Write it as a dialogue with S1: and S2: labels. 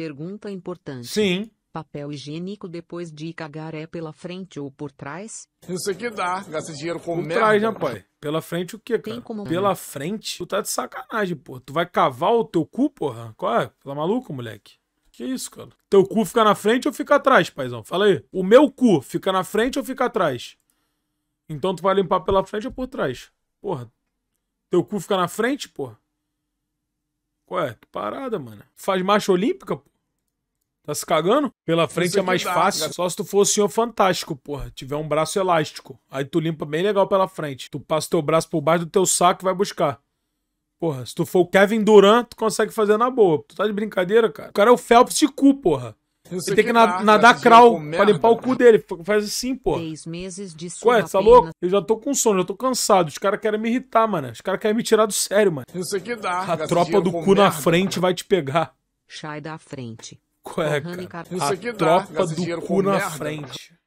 S1: Pergunta importante. Sim. Papel higiênico depois de cagar é pela frente ou por trás?
S2: Isso aqui dá. Gasta dinheiro com por merda. trás, né, pai?
S1: Pela frente o quê, cara? Tem como... Pela
S3: frente? Tu tá de sacanagem, pô. Tu vai cavar o teu cu, porra? Qual é? Tá maluco, moleque? Que isso, cara? Teu cu fica na frente ou fica atrás, paizão? Fala aí. O meu cu fica na frente ou fica atrás? Então tu vai limpar pela frente ou por trás? Porra. Teu cu fica na frente, porra? Ué, que parada, mano. Faz marcha olímpica, pô? Tá se cagando? Pela frente é, é mais dá, fácil. Cara. Só se tu for o senhor fantástico, porra. Tiver um braço elástico. Aí tu limpa bem legal pela frente. Tu passa teu braço por baixo do teu saco e vai buscar. Porra, se tu for o Kevin Durant, tu consegue fazer na boa. Tu tá de brincadeira, cara? O cara é o Phelps de cu, porra. Você tem que, que tá, nadar, nadar crawl pra merda, limpar cara. o cu né? dele. Faz assim, porra. meses de Ué, tá louco? Eu já tô com sono, já tô cansado. Os caras querem me irritar, mano. Os caras querem
S1: me tirar do sério, mano. Isso aqui dá. A tropa do cu merda, na frente cara. vai te pegar. Sai da frente cueca. Porra, a tropa do cu na merda. frente.